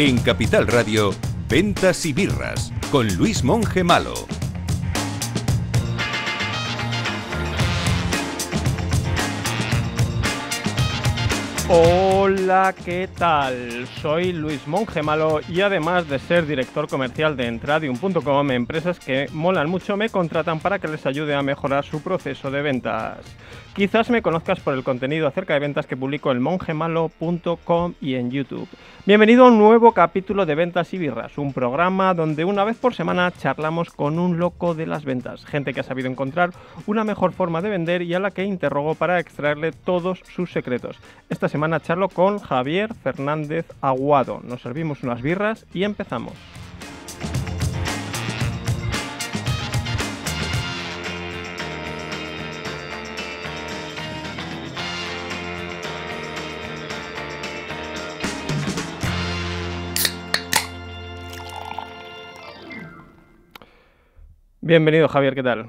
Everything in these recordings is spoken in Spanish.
En Capital Radio, Ventas y Birras, con Luis Monge Malo. Hola, ¿qué tal? Soy Luis Mongemalo y además de ser director comercial de Entradium.com, empresas que molan mucho me contratan para que les ayude a mejorar su proceso de ventas. Quizás me conozcas por el contenido acerca de ventas que publico en mongemalo.com y en YouTube. Bienvenido a un nuevo capítulo de Ventas y Birras, un programa donde una vez por semana charlamos con un loco de las ventas, gente que ha sabido encontrar una mejor forma de vender y a la que interrogo para extraerle todos sus secretos. Esta semana semana charlo con Javier Fernández Aguado. Nos servimos unas birras y empezamos. Bienvenido Javier, ¿qué tal?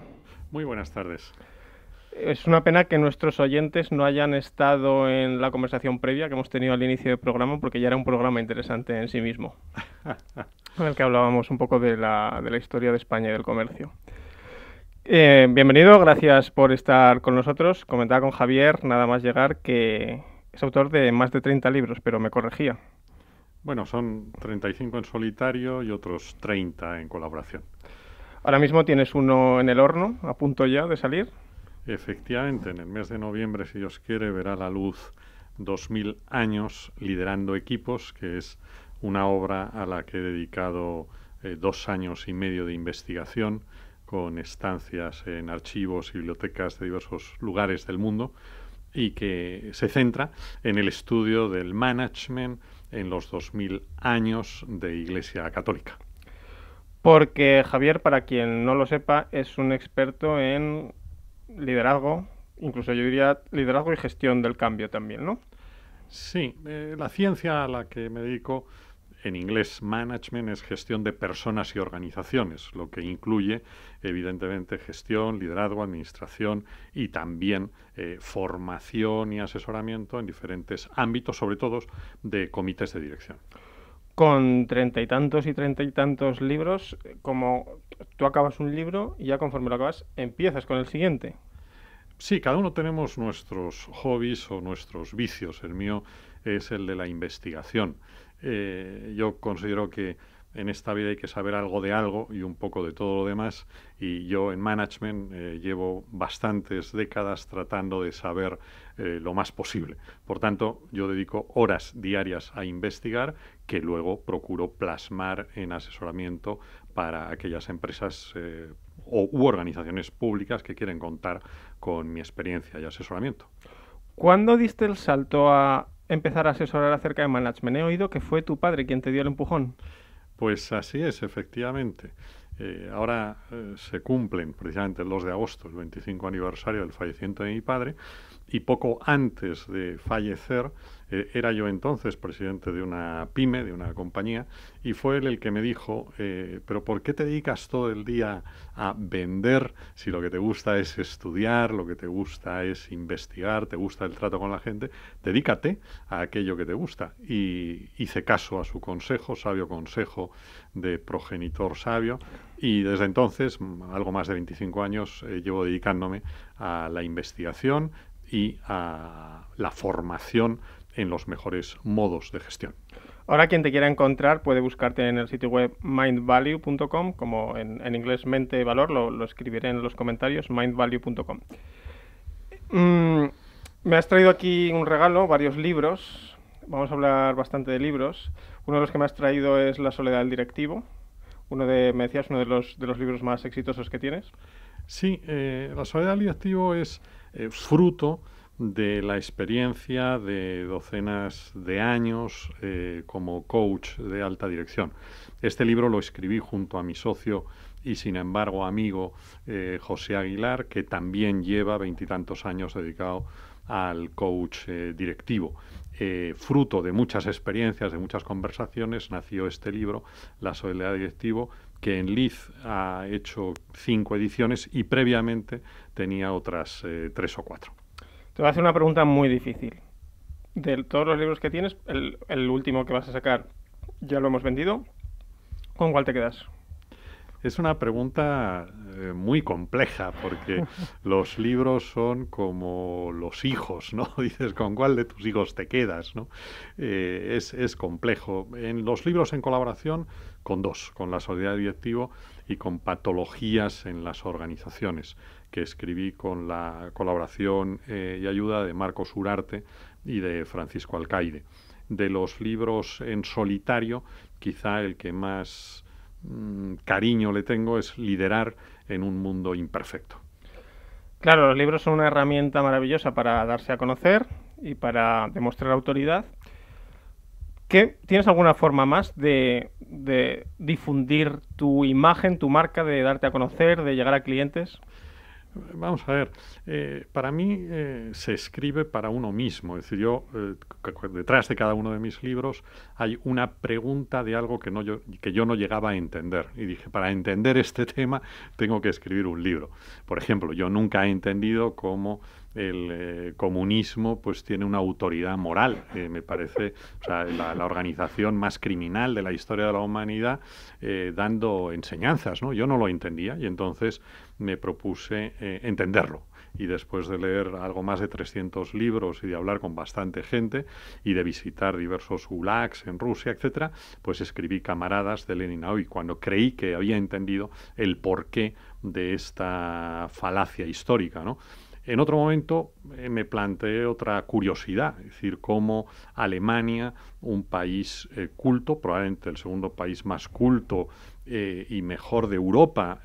Muy buenas tardes es una pena que nuestros oyentes no hayan estado en la conversación previa que hemos tenido al inicio del programa, porque ya era un programa interesante en sí mismo, en el que hablábamos un poco de la, historia de España y del comercio. Eh, bienvenido, gracias por estar con nosotros. Comentaba con Javier, nada más llegar, que es autor de más de 30 libros, pero me corregía. Bueno, son 35 en solitario y otros 30 en colaboración. Ahora mismo tienes uno en el horno, a punto ya de salir. Efectivamente, en el mes de noviembre, si Dios quiere, verá la luz 2000 años liderando equipos, que es una obra a la que he dedicado eh, dos años y medio de investigación con estancias en archivos y bibliotecas de diversos lugares del mundo y que se centra en el estudio del management en los 2000 años de Iglesia Católica. Porque Javier, para quien no lo sepa, es un experto en liderazgo, incluso yo diría liderazgo y gestión del cambio también, ¿no? Sí, eh, la ciencia a la que me dedico en inglés management es gestión de personas y organizaciones, lo que incluye evidentemente gestión, liderazgo, administración y también eh, formación y asesoramiento en diferentes ámbitos, sobre todo de comités de dirección con treinta y tantos y treinta y tantos libros, eh, como tú acabas un libro y ya conforme lo acabas, empiezas con el siguiente. Sí, cada uno tenemos nuestros hobbies o nuestros vicios. El mío es el de la investigación. Eh, yo considero que en esta vida hay que saber algo de algo y un poco de todo lo demás. Y yo en management eh, llevo bastantes décadas tratando de saber eh, lo más posible. Por tanto, yo dedico horas diarias a investigar que luego procuro plasmar en asesoramiento para aquellas empresas eh, o, u organizaciones públicas que quieren contar con mi experiencia y asesoramiento. ¿Cuándo diste el salto a empezar a asesorar acerca de management? He oído que fue tu padre quien te dio el empujón. Pues así es, efectivamente. Eh, ahora eh, se cumplen precisamente el 2 de agosto, el 25 aniversario del fallecimiento de mi padre, y poco antes de fallecer, eh, era yo entonces presidente de una pyme, de una compañía, y fue él el que me dijo, eh, pero ¿por qué te dedicas todo el día a vender si lo que te gusta es estudiar, lo que te gusta es investigar, te gusta el trato con la gente? Dedícate a aquello que te gusta. Y hice caso a su consejo, sabio consejo de progenitor sabio, y desde entonces, algo más de 25 años, eh, llevo dedicándome a la investigación y a la formación en los mejores modos de gestión. Ahora quien te quiera encontrar puede buscarte en el sitio web mindvalue.com, como en, inglés mente valor, lo, escribiré en los comentarios, mindvalue.com. Mm, me has traído aquí un regalo, varios libros, vamos a hablar bastante de libros. Uno de los que me has traído es La soledad del directivo, uno de, me decías, uno de los, de los libros más exitosos que tienes. Sí, eh, La soledad del directivo es eh, fruto de la experiencia de docenas de años eh, como coach de alta dirección. Este libro lo escribí junto a mi socio y sin embargo amigo eh, José Aguilar, que también lleva veintitantos años dedicado al coach directivo. fruto de muchas experiencias, de muchas conversaciones, nació este libro, La soledad directivo, que en Liz ha hecho cinco ediciones y previamente tenía otras eh, tres o cuatro. Te voy a hacer una pregunta muy difícil. De todos los libros que tienes, el, último que vas a sacar ya lo hemos vendido. ¿Con cuál te quedas? Es una pregunta eh, muy compleja porque los libros son como los hijos, ¿no? Dices, ¿con cuál de tus hijos te quedas? ¿no? Eh, es, complejo. En los libros en colaboración con dos, con la solidaridad directivo y con patologías en las organizaciones, que escribí con la colaboración eh, y ayuda de Marcos Urarte y de Francisco Alcaide. De los libros en solitario, quizá el que más mm, cariño le tengo es Liderar en un mundo imperfecto. Claro, los libros son una herramienta maravillosa para darse a conocer y para demostrar autoridad, ¿Tienes alguna forma más de, difundir tu imagen, tu marca, de darte a conocer, de llegar a clientes? Vamos a ver, eh, para mí eh, se escribe para uno mismo, es decir, yo eh, detrás de cada uno de mis libros hay una pregunta de algo que, no yo, que yo no llegaba a entender y dije, para entender este tema tengo que escribir un libro. Por ejemplo, yo nunca he entendido cómo el eh, comunismo pues tiene una autoridad moral, me parece, o sea, la, organización más criminal de la historia de la humanidad, eh, dando enseñanzas, ¿no? Yo no lo entendía y entonces me propuse eh, entenderlo y después de leer algo más de 300 libros y de hablar con bastante gente y de visitar diversos gulags en Rusia, etcétera, pues escribí Camaradas de Lenin hoy cuando creí que había entendido el porqué de esta falacia histórica, ¿no? En otro momento eh, me planteé otra curiosidad, es decir, cómo Alemania, un país eh, culto, probablemente el segundo país más culto eh, y mejor de Europa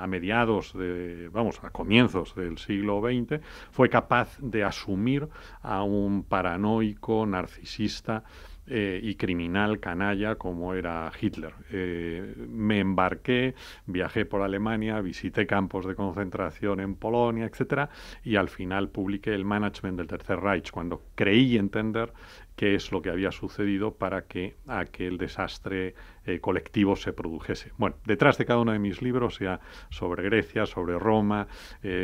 a, mediados de, vamos, a comienzos del siglo XX, fue capaz de asumir a un paranoico, narcisista, eh, y criminal canalla como era Hitler. Eh, me embarqué, viajé por Alemania, visité campos de concentración en Polonia, etcétera, Y al final publiqué el Management del Tercer Reich, cuando creí entender qué es lo que había sucedido para que aquel desastre eh, colectivo se produjese. Bueno, detrás de cada uno de mis libros, sea sobre Grecia, sobre Roma,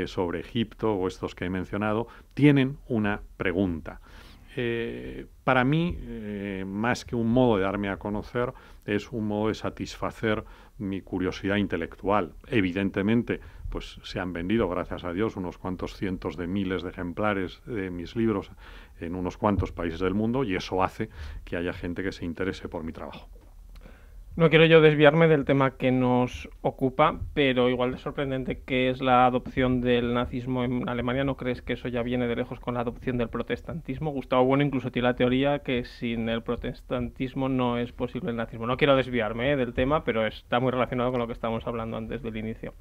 sobre Egipto o estos que he mencionado, tienen una pregunta eh, para mí, eh, más que un modo de darme a conocer, es un modo de satisfacer mi curiosidad intelectual. Evidentemente, pues se han vendido, gracias a Dios, unos cuantos cientos de miles de ejemplares de mis libros en unos cuantos países del mundo y eso hace que haya gente que se interese por mi trabajo. No quiero yo desviarme del tema que nos ocupa, pero igual de sorprendente que es la adopción del nazismo en Alemania, ¿no crees que eso ya viene de lejos con la adopción del protestantismo? Gustavo Bueno incluso tiene la teoría que sin el protestantismo no es posible el nazismo. No quiero desviarme eh, del tema, pero está muy relacionado con lo que estábamos hablando antes del inicio.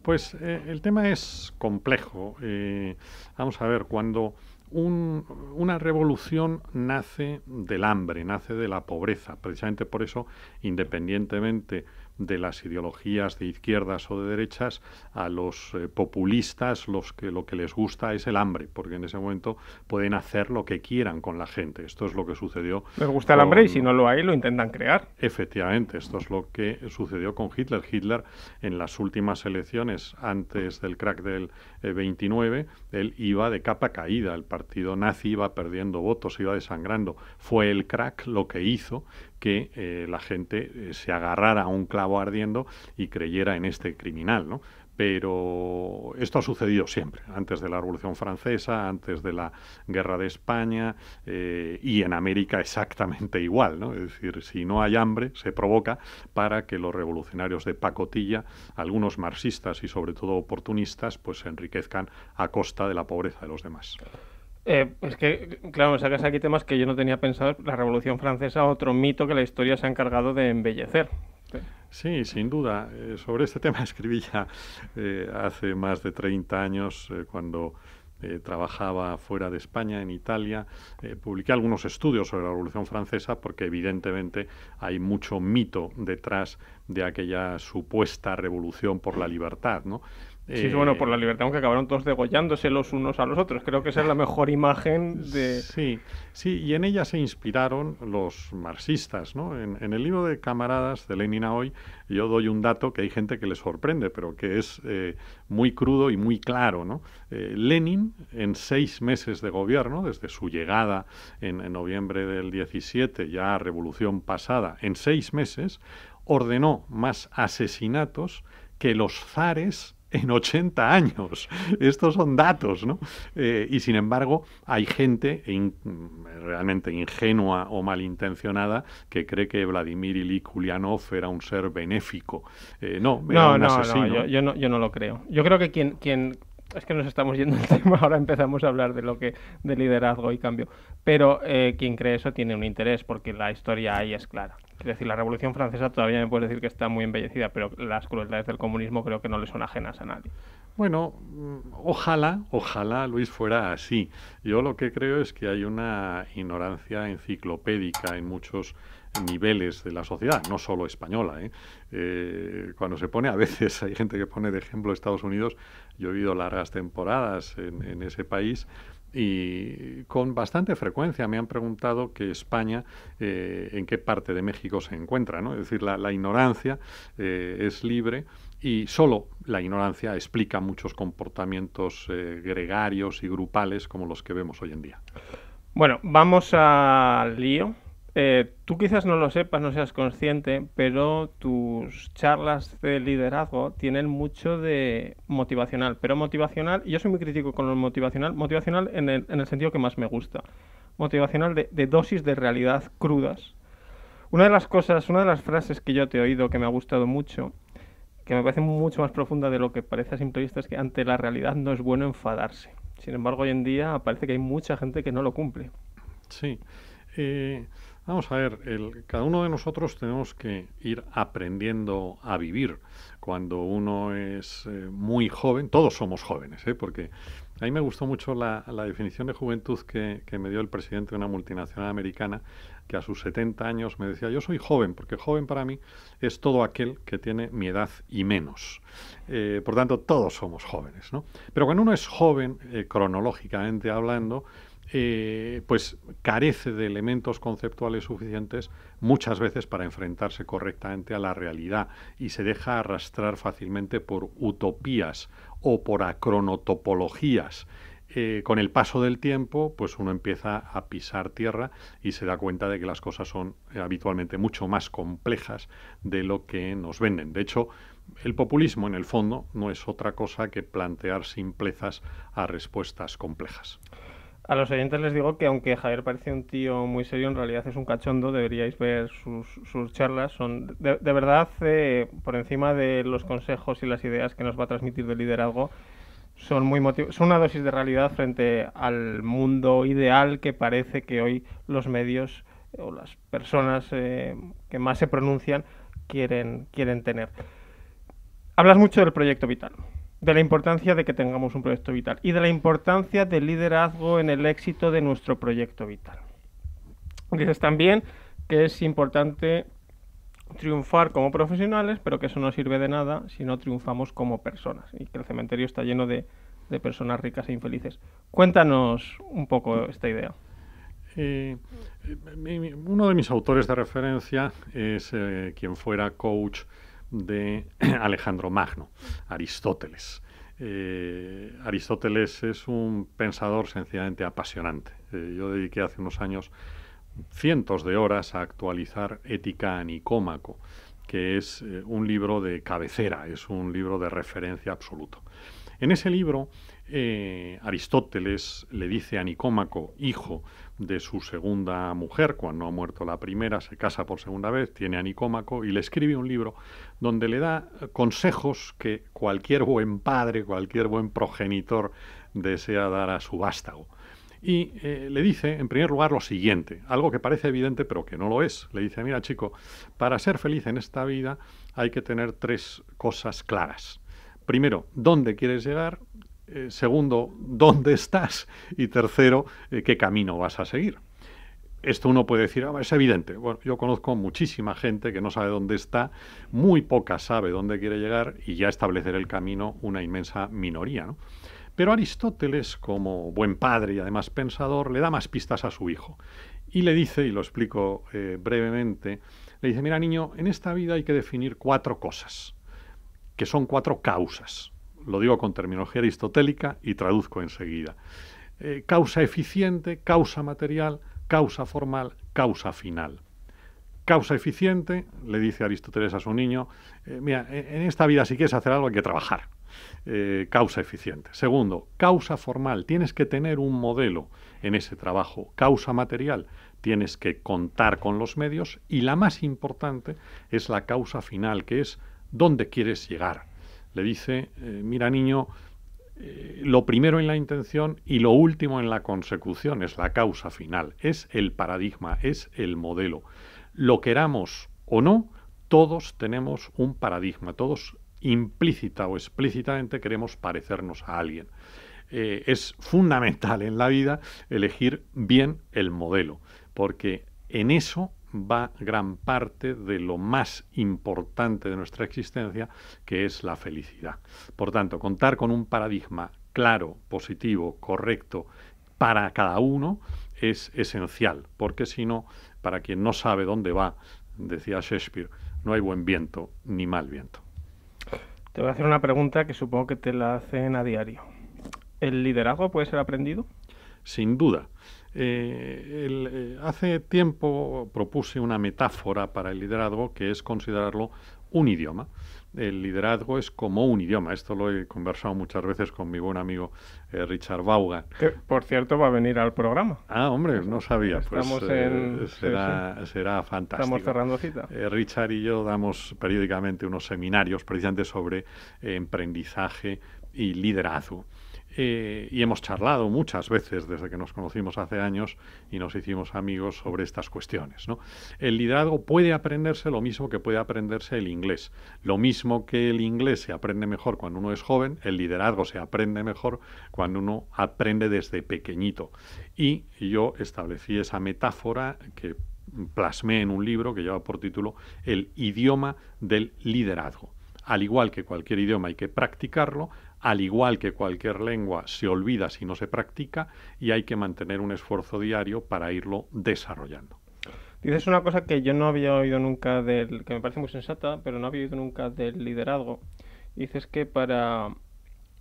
Pues eh, el tema es complejo. Eh, vamos a ver, cuando una revolución nace del hambre, nace de la pobreza. Precisamente por eso, independientemente de las ideologías de izquierdas o de derechas, a los eh, populistas los que, lo que les gusta es el hambre, porque en ese momento pueden hacer lo que quieran con la gente. Esto es lo que sucedió. Les gusta el hambre y si no lo hay, lo intentan crear. Efectivamente, esto es lo que sucedió con Hitler. Hitler en las últimas elecciones, antes del crack del 29, eh, él iba de capa caída, el partido nazi iba perdiendo votos, iba desangrando. Fue el crack lo que hizo que eh, la gente eh, se agarrara a un clavo ardiendo y creyera en este criminal, ¿no? pero esto ha sucedido siempre, antes de la Revolución Francesa, antes de la Guerra de España eh, y en América exactamente igual, ¿no? Es decir, si no hay hambre, se provoca para que los revolucionarios de pacotilla, algunos marxistas y sobre todo oportunistas, pues se enriquezcan a costa de la pobreza de los demás. Eh, es que, claro, sacas aquí temas que yo no tenía pensado. La Revolución Francesa, otro mito que la historia se ha encargado de embellecer. Sí, sin duda. Eh, sobre este tema escribí ya eh, hace más de 30 años, cuando trabajaba fuera de España, en Italia. publiqué algunos estudios sobre la Revolución Francesa, porque evidentemente hay mucho mito detrás de aquella supuesta revolución por la libertad, ¿no? Sí, bueno, por la libertad, aunque acabaron todos degollándose los unos a los otros. Creo que esa es la mejor imagen de... Sí, sí, y en ella se inspiraron los marxistas, ¿no? En, el libro de Camaradas de Lenin a hoy, yo doy un dato que hay gente que le sorprende, pero que es eh, muy crudo y muy claro, ¿no? Eh, Lenin, en seis meses de gobierno, desde su llegada en, en noviembre del 17, ya revolución pasada, en seis meses, ordenó más asesinatos que los zares en 80 años. Estos son datos, ¿no? Eh, y sin embargo, hay gente realmente ingenua o malintencionada que cree que Vladimir Ilyich era un ser benéfico. Eh, no, un asesino. ¿eh? yo, no, yo no lo creo. Yo creo que quien, quien, es que nos estamos yendo al tema, ahora empezamos a hablar de lo que de liderazgo y cambio. Pero quien cree eso tiene un interés, porque la historia ahí es clara. Es decir, la Revolución Francesa todavía me puedes decir que está muy embellecida, pero las crueldades del comunismo creo que no le son ajenas a nadie. Bueno, mm, ojalá, ojalá Luis fuera así. Yo lo que creo es que hay una ignorancia enciclopédica en muchos niveles de la sociedad, no solo española. ¿eh? Eh, cuando se pone, a veces hay gente que pone de ejemplo Estados Unidos, yo he vivido largas temporadas en, en ese país y con bastante frecuencia me han preguntado que España, eh, en qué parte de México se encuentra, ¿no? Es decir, la, ignorancia eh, es libre y solo la ignorancia explica muchos comportamientos eh, gregarios y grupales como los que vemos hoy en día. Bueno, vamos al lío eh, tú quizás no lo sepas, no seas consciente, pero tus charlas de liderazgo tienen mucho de motivacional, pero motivacional, yo soy muy crítico con lo motivacional, motivacional en el, sentido que más me gusta, motivacional de, dosis de realidad crudas. Una de las cosas, una de las frases que yo te he oído que me ha gustado mucho, que me parece mucho más profunda de lo que parece a simple vista, es que ante la realidad no es bueno enfadarse. Sin embargo, hoy en día parece que hay mucha gente que no lo cumple. Sí. Eh... Vamos a ver, el, cada uno de nosotros tenemos que ir aprendiendo a vivir. Cuando uno es eh, muy joven, todos somos jóvenes, ¿eh? porque a mí me gustó mucho la, definición de juventud que, me dio el presidente de una multinacional americana, que a sus 70 años me decía, yo soy joven, porque joven para mí es todo aquel que tiene mi edad y menos. Eh, por tanto, todos somos jóvenes. ¿no? Pero cuando uno es joven, eh, cronológicamente hablando, eh, pues carece de elementos conceptuales suficientes muchas veces para enfrentarse correctamente a la realidad y se deja arrastrar fácilmente por utopías o por acronotopologías. Eh, con el paso del tiempo, pues uno empieza a pisar tierra y se da cuenta de que las cosas son eh, habitualmente mucho más complejas de lo que nos venden. De hecho, el populismo, en el fondo, no es otra cosa que plantear simplezas a respuestas complejas. A los oyentes les digo que aunque Javier parece un tío muy serio, en realidad es un cachondo, deberíais ver sus, charlas. Son de, verdad, eh, por encima de los consejos y las ideas que nos va a transmitir de liderazgo, son muy son una dosis de realidad frente al mundo ideal que parece que hoy los medios o las personas eh, que más se pronuncian quieren, quieren tener. Hablas mucho del proyecto vital de la importancia de que tengamos un proyecto vital y de la importancia del liderazgo en el éxito de nuestro proyecto vital. Dices también que es importante triunfar como profesionales, pero que eso no sirve de nada si no triunfamos como personas y que el cementerio está lleno de, personas ricas e infelices. Cuéntanos un poco esta idea. Eh, uno de mis autores de referencia es eh, quien fuera coach de Alejandro Magno, Aristóteles. Eh, Aristóteles es un pensador sencillamente apasionante. Eh, yo dediqué hace unos años cientos de horas a actualizar Ética a Nicómaco, que es eh, un libro de cabecera, es un libro de referencia absoluto. En ese libro, Aristóteles le dice a Nicómaco, hijo, de su segunda mujer, cuando ha muerto la primera, se casa por segunda vez, tiene a y le escribe un libro donde le da consejos que cualquier buen padre, cualquier buen progenitor desea dar a su vástago. Y eh, le dice, en primer lugar, lo siguiente, algo que parece evidente pero que no lo es. Le dice, mira chico, para ser feliz en esta vida hay que tener tres cosas claras. Primero, ¿dónde quieres llegar? Eh, segundo, ¿dónde estás? Y tercero, eh, ¿qué camino vas a seguir? Esto uno puede decir, ah, es evidente. Bueno, yo conozco muchísima gente que no sabe dónde está, muy poca sabe dónde quiere llegar y ya establecer el camino una inmensa minoría. Pero Aristóteles, como buen padre y además pensador, le da más pistas a su hijo. Y le dice, y lo explico eh, brevemente, le dice, mira niño, en esta vida hay que definir cuatro cosas, que son cuatro causas lo digo con terminología aristotélica y traduzco enseguida. Eh, causa eficiente, causa material, causa formal, causa final. Causa eficiente, le dice Aristóteles a su niño, eh, mira, en esta vida si quieres hacer algo hay que trabajar. Eh, causa eficiente. Segundo, causa formal, tienes que tener un modelo en ese trabajo. Causa material, tienes que contar con los medios. Y la más importante es la causa final, que es dónde quieres llegar, le dice, eh, mira niño, eh, lo primero en la intención y lo último en la consecución es la causa final, es el paradigma, es el modelo. Lo queramos o no, todos tenemos un paradigma, todos implícita o explícitamente queremos parecernos a alguien. Eh, es fundamental en la vida elegir bien el modelo, porque en eso va gran parte de lo más importante de nuestra existencia, que es la felicidad. Por tanto, contar con un paradigma claro, positivo, correcto para cada uno es esencial, porque si no, para quien no sabe dónde va, decía Shakespeare, no hay buen viento ni mal viento. Te voy a hacer una pregunta que supongo que te la hacen a diario. ¿El liderazgo puede ser aprendido? Sin duda. Eh, eh, hace tiempo propuse una metáfora para el liderazgo que es considerarlo un idioma. El liderazgo es como un idioma. Esto lo he conversado muchas veces con mi buen amigo eh, Richard Vaughan. Que, por cierto, va a venir al programa. Ah, hombre, no sabía. Pues, será, será, fantástico. Estamos cerrando cita. Richard y yo damos periódicamente unos seminarios precisamente sobre emprendizaje y liderazgo. Eh, y hemos charlado muchas veces desde que nos conocimos hace años y nos hicimos amigos sobre estas cuestiones. El liderazgo puede aprenderse lo mismo que puede aprenderse el inglés. Lo mismo que el inglés se aprende mejor cuando uno es joven, el liderazgo se aprende mejor cuando uno aprende desde pequeñito. Y yo establecí esa metáfora que plasmé en un libro que lleva por título El idioma del liderazgo. Al igual que cualquier idioma hay que practicarlo, al igual que cualquier lengua, se olvida si no se practica y hay que mantener un esfuerzo diario para irlo desarrollando. Dices una cosa que yo no había oído nunca del, que me parece muy sensata, pero no había oído nunca del liderazgo. Dices que para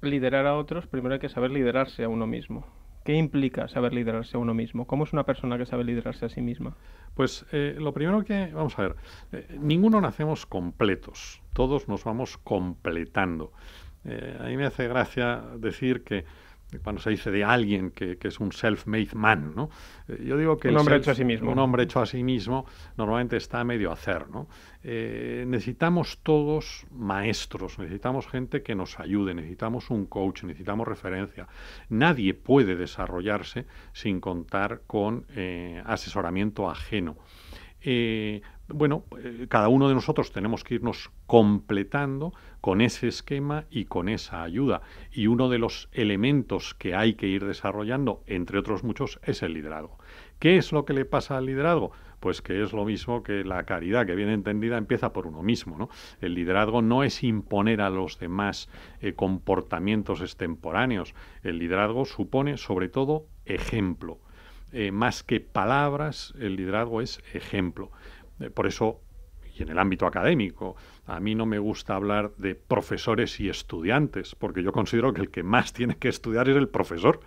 liderar a otros primero hay que saber liderarse a uno mismo. ¿Qué implica saber liderarse a uno mismo? ¿Cómo es una persona que sabe liderarse a sí misma? Pues eh, lo primero que, vamos a ver, eh, ninguno nacemos completos, todos nos vamos completando. Eh, a mí me hace gracia decir que cuando se dice de alguien que, es un self-made man, ¿no? Eh, yo digo que... Un hombre hecho a sí mismo. Un hombre hecho a sí mismo normalmente está medio hacer, ¿no? Eh, necesitamos todos maestros, necesitamos gente que nos ayude, necesitamos un coach, necesitamos referencia. Nadie puede desarrollarse sin contar con asesoramiento ajeno bueno, eh, cada uno de nosotros tenemos que irnos completando con ese esquema y con esa ayuda. Y uno de los elementos que hay que ir desarrollando, entre otros muchos, es el liderazgo. ¿Qué es lo que le pasa al liderazgo? Pues que es lo mismo que la caridad, que bien entendida empieza por uno mismo. El liderazgo no es imponer a los demás eh, comportamientos extemporáneos. El liderazgo supone, sobre todo, ejemplo. Eh, más que palabras, el liderazgo es ejemplo. Eh, por eso, y en el ámbito académico, a mí no me gusta hablar de profesores y estudiantes, porque yo considero que el que más tiene que estudiar es el profesor.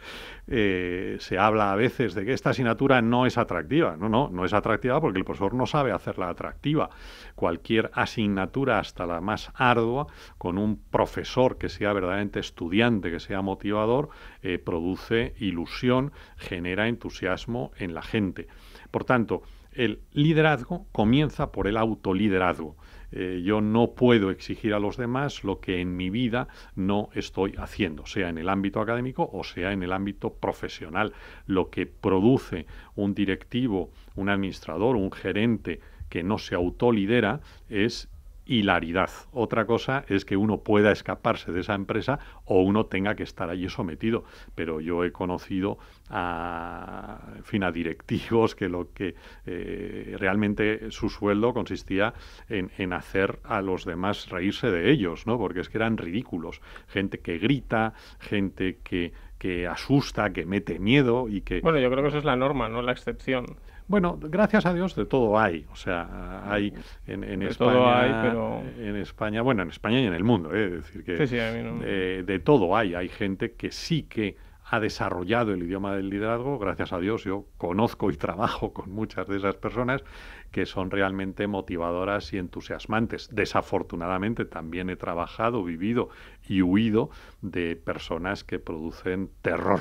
Eh, se habla a veces de que esta asignatura no es atractiva. No, no, no es atractiva porque el profesor no sabe hacerla atractiva. Cualquier asignatura, hasta la más ardua, con un profesor que sea verdaderamente estudiante, que sea motivador, eh, produce ilusión, genera entusiasmo en la gente. Por tanto, el liderazgo comienza por el autoliderazgo. Eh, yo no puedo exigir a los demás lo que en mi vida no estoy haciendo, sea en el ámbito académico o sea en el ámbito profesional. Lo que produce un directivo, un administrador, un gerente que no se autolidera es hilaridad. Otra cosa es que uno pueda escaparse de esa empresa o uno tenga que estar allí sometido. Pero yo he conocido a, fin, a directivos que lo que eh, realmente su sueldo consistía en, hacer a los demás reírse de ellos, ¿no? Porque es que eran ridículos. Gente que grita, gente que, que asusta, que mete miedo y que... Bueno, yo creo que eso es la norma, no la excepción. Bueno, gracias a Dios de todo hay, o sea, hay en, en España, en España, bueno, en España y en el mundo, ¿eh? decir que eh, de todo hay, hay gente que sí que ha desarrollado el idioma del liderazgo. Gracias a Dios yo conozco y trabajo con muchas de esas personas que son realmente motivadoras y entusiasmantes. Desafortunadamente también he trabajado, vivido y huido de personas que producen terror.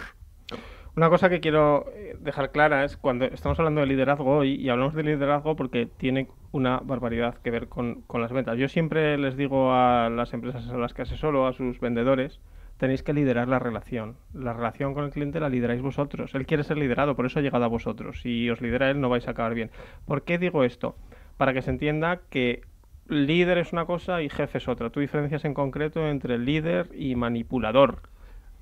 Una cosa que quiero eh, dejar clara es cuando estamos hablando de liderazgo hoy y hablamos de liderazgo porque tiene una barbaridad que ver con, las ventas. Yo siempre les digo a las empresas a las que asesoro, a sus vendedores, tenéis que liderar la relación. La relación con el cliente la lideráis vosotros. Él quiere ser liderado, por eso ha llegado a vosotros. Si os lidera él, no vais a acabar bien. ¿Por qué digo esto? Para que se entienda que líder es una cosa y jefe es otra. Tú diferencias en concreto entre líder y manipulador.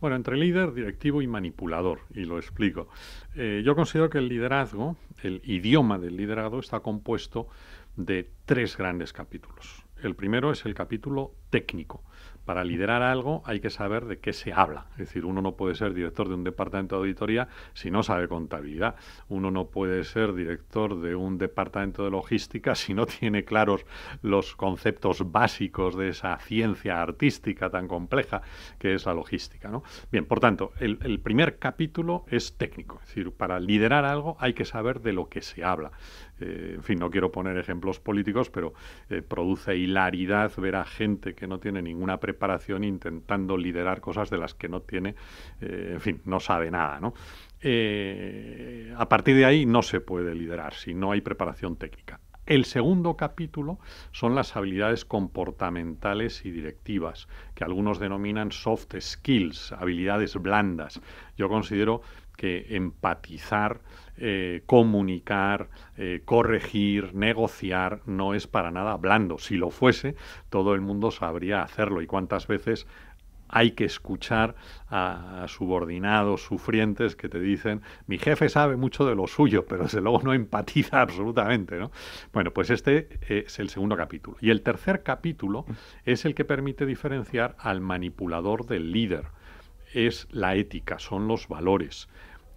Bueno, entre líder, directivo y manipulador, y lo explico. Eh, yo considero que el liderazgo, el idioma del liderado está compuesto de tres grandes capítulos. El primero es el capítulo técnico, para liderar algo hay que saber de qué se habla. Es decir, uno no puede ser director de un departamento de auditoría si no sabe contabilidad. Uno no puede ser director de un departamento de logística si no tiene claros los conceptos básicos de esa ciencia artística tan compleja que es la logística. Bien, por tanto, el, el primer capítulo es técnico. Es decir, para liderar algo hay que saber de lo que se habla. Eh, en fin, no quiero poner ejemplos políticos, pero eh, produce hilaridad ver a gente que no tiene ninguna preparación intentando liderar cosas de las que no tiene, eh, en fin, no sabe nada, a partir de ahí no se puede liderar si no hay preparación técnica. El segundo capítulo son las habilidades comportamentales y directivas, que algunos denominan soft skills, habilidades blandas. Yo considero que empatizar, eh, comunicar, eh, corregir, negociar, no es para nada blando. Si lo fuese, todo el mundo sabría hacerlo. ¿Y cuántas veces hay que escuchar a, subordinados sufrientes que te dicen, mi jefe sabe mucho de lo suyo, pero desde luego no empatiza absolutamente. Bueno, pues este eh, es el segundo capítulo. Y el tercer capítulo mm. es el que permite diferenciar al manipulador del líder. Es la ética, son los valores.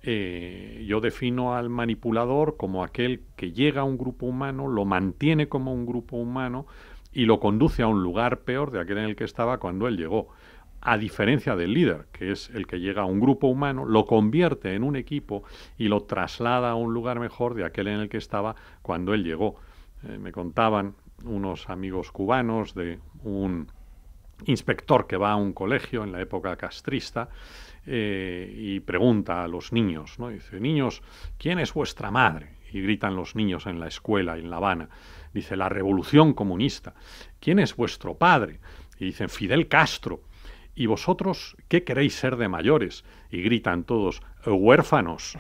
Eh, yo defino al manipulador como aquel que llega a un grupo humano, lo mantiene como un grupo humano y lo conduce a un lugar peor de aquel en el que estaba cuando él llegó. A diferencia del líder, que es el que llega a un grupo humano, lo convierte en un equipo y lo traslada a un lugar mejor de aquel en el que estaba cuando él llegó. Eh, me contaban unos amigos cubanos de un inspector que va a un colegio en la época castrista eh, y pregunta a los niños, ¿no? Dice, niños, ¿quién es vuestra madre? Y gritan los niños en la escuela, en La Habana. Dice, la revolución comunista. ¿Quién es vuestro padre? Y dicen, Fidel Castro. ¿Y vosotros qué queréis ser de mayores? Y gritan todos, huérfanos.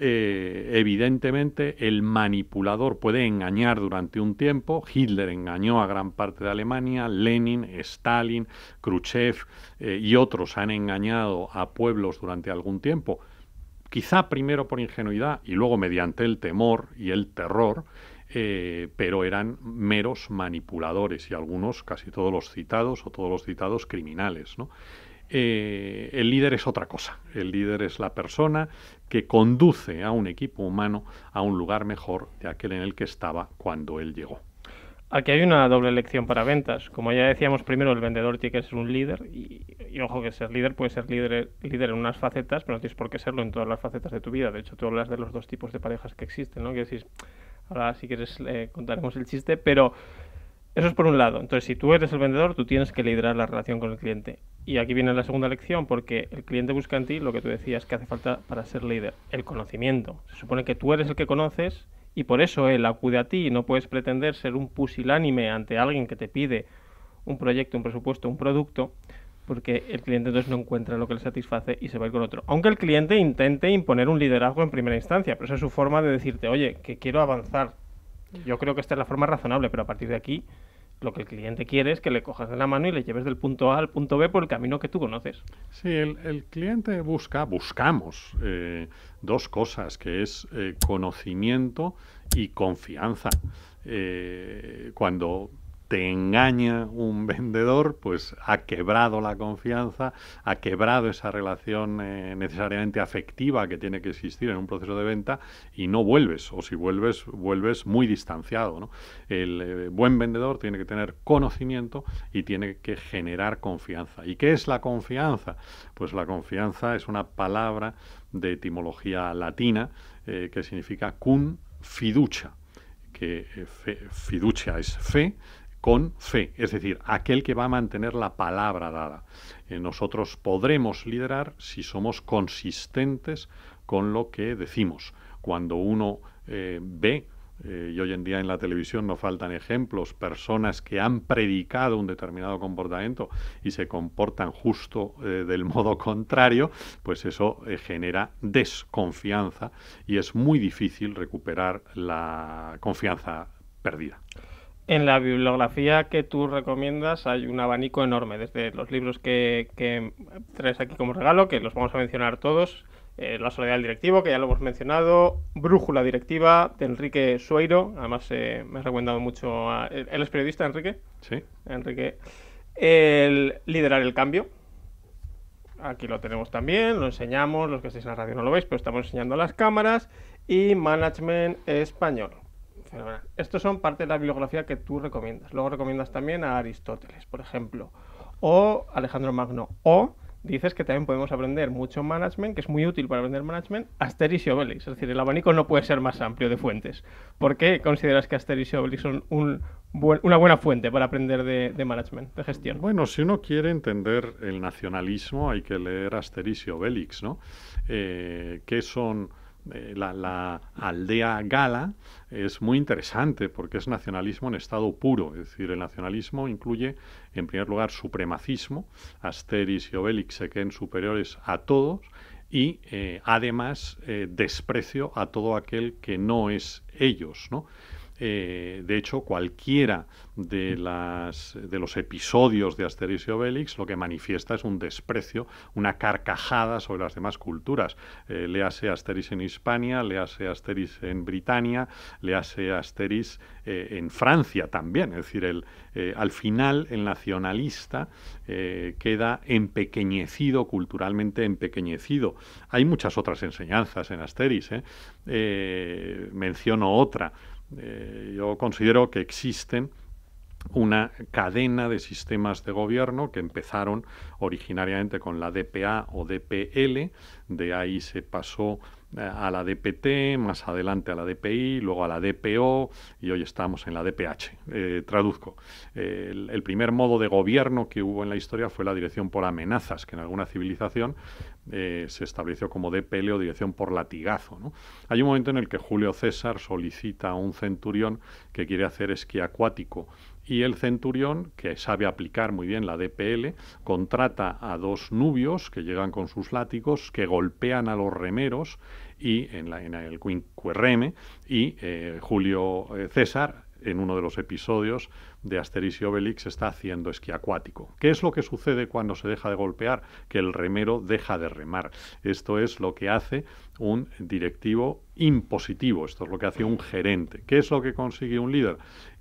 Eh, evidentemente el manipulador puede engañar durante un tiempo. Hitler engañó a gran parte de Alemania, Lenin, Stalin, Khrushchev eh, y otros han engañado a pueblos durante algún tiempo, quizá primero por ingenuidad y luego mediante el temor y el terror. Eh, pero eran meros manipuladores y algunos, casi todos los citados o todos los citados criminales. ¿no? Eh, el líder es otra cosa. El líder es la persona que conduce a un equipo humano a un lugar mejor de aquel en el que estaba cuando él llegó. Aquí hay una doble elección para ventas. Como ya decíamos primero, el vendedor tiene que ser un líder y, ojo que ser líder puede ser líder, en unas facetas, pero no tienes por qué serlo en todas las facetas de tu vida. De hecho, tú hablas de los dos tipos de parejas que existen, ¿no? Que decís, ahora si quieres eh, contaremos el chiste, pero eso es por un lado. Entonces, si tú eres el vendedor, tú tienes que liderar la relación con el cliente. Y aquí viene la segunda lección, porque el cliente busca en ti lo que tú decías que hace falta para ser líder, el conocimiento. Se supone que tú eres el que conoces y por eso él acude a ti. y No puedes pretender ser un pusilánime ante alguien que te pide un proyecto, un presupuesto, un producto, porque el cliente entonces no encuentra lo que le satisface y se va a ir con otro. Aunque el cliente intente imponer un liderazgo en primera instancia, pero esa es su forma de decirte, oye, que quiero avanzar. Yo creo que esta es la forma razonable, pero a partir de aquí lo que el cliente quiere es que le cojas de la mano y le lleves del punto A al punto B por el camino que tú conoces. Sí, el, cliente busca, buscamos eh, dos cosas, que es eh, conocimiento y confianza. Eh, cuando te engaña un vendedor, pues ha quebrado la confianza, ha quebrado esa relación eh, necesariamente afectiva que tiene que existir en un proceso de venta y no vuelves, o si vuelves, vuelves muy distanciado. El eh, buen vendedor tiene que tener conocimiento y tiene que generar confianza. ¿Y qué es la confianza? Pues la confianza es una palabra de etimología latina eh, que significa cum fiducia, que fiducia es fe con fe, es decir, aquel que va a mantener la palabra dada. Eh, nosotros podremos liderar si somos consistentes con lo que decimos. Cuando uno eh, ve, eh, y hoy en día en la televisión no faltan ejemplos, personas que han predicado un determinado comportamiento y se comportan justo del modo contrario, pues eso genera desconfianza y es muy difícil recuperar la confianza perdida. En la bibliografía que tú recomiendas hay un abanico enorme, desde los libros que, traes aquí como regalo, que los vamos a mencionar todos, eh, La soledad del directivo, que ya lo hemos mencionado, Brújula directiva, de Enrique Sueiro, además eh, me has recomendado mucho, a, eh, él es periodista, Enrique. Sí. Enrique. El Liderar el Cambio, aquí lo tenemos también, lo enseñamos, los que estáis en la radio no lo veis, pero estamos enseñando las cámaras, y Management Español. Estos son parte de la bibliografía que tú recomiendas. Luego recomiendas también a Aristóteles, por ejemplo, o Alejandro Magno, o dices que también podemos aprender mucho management, que es muy útil para aprender management, asteris y Obelix. Es decir, el abanico no puede ser más amplio de fuentes. ¿Por qué consideras que asteris y Obelix son una buena fuente para aprender de, management, de gestión? Bueno, si uno quiere entender el nacionalismo, hay que leer asteris y Obelix, ¿no? Eh, que son eh, la, aldea gala es muy interesante porque es nacionalismo en estado puro. Es decir, el nacionalismo incluye, en primer lugar, supremacismo. Asteris y Obelix se queden superiores a todos y eh, además eh, desprecio a todo aquel que no es ellos, ¿no? Eh, de hecho, cualquiera de, mm. las, de los episodios de Asterix y Obelix lo que manifiesta es un desprecio, una carcajada sobre las demás culturas. Eh, le Asterix en Hispania, le hace Asterix en Britania, le hace Asterix eh, en Francia también. Es decir, al final el nacionalista queda empequeñecido, culturalmente empequeñecido. Hay muchas otras enseñanzas en Asterix. menciono otra. Eh, yo considero que existen una cadena de sistemas de gobierno que empezaron originariamente con la DPA o DPL, de ahí se pasó a la DPT, más adelante a la DPI, luego a la DPO y hoy estamos en la DPH. Eh, traduzco, el, primer modo de gobierno que hubo en la historia fue la dirección por amenazas, que en alguna civilización eh, se estableció como DPL o dirección por latigazo. Hay un momento en el que Julio César solicita a un centurión que quiere hacer esquí acuático y el centurión, que sabe aplicar muy bien la DPL, contrata a dos nubios que llegan con sus látigos, que golpean a los remeros y en, la, en el Quinquerreme y eh, Julio eh, César en uno de los episodios de Asterix y Obelix está haciendo esquí acuático. ¿Qué es lo que sucede cuando se deja de golpear? Que el remero deja de remar. Esto es lo que hace un directivo impositivo, esto es lo que hace un gerente. ¿Qué es lo que consigue un líder?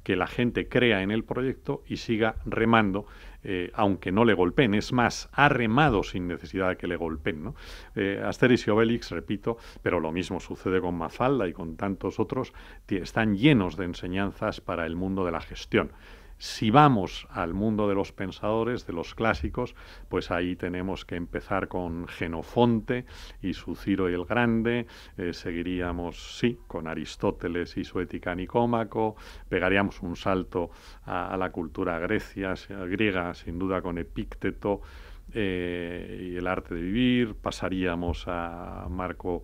que la gente crea en el proyecto y siga remando, eh, aunque no le golpeen. Es más, ha remado sin necesidad de que le golpeen. Asteris eh, Asterix y Obelix, repito, pero lo mismo sucede con Mafalda y con tantos otros, están llenos de enseñanzas para el mundo de la gestión. Si vamos al mundo de los pensadores, de los clásicos, pues ahí tenemos que empezar con Genofonte y su Ciro y el Grande, eh, seguiríamos, sí, con Aristóteles y su Ética Nicómaco, pegaríamos un salto a, la cultura grecia, griega, sin duda con Epícteto eh, y el arte de vivir, pasaríamos a Marco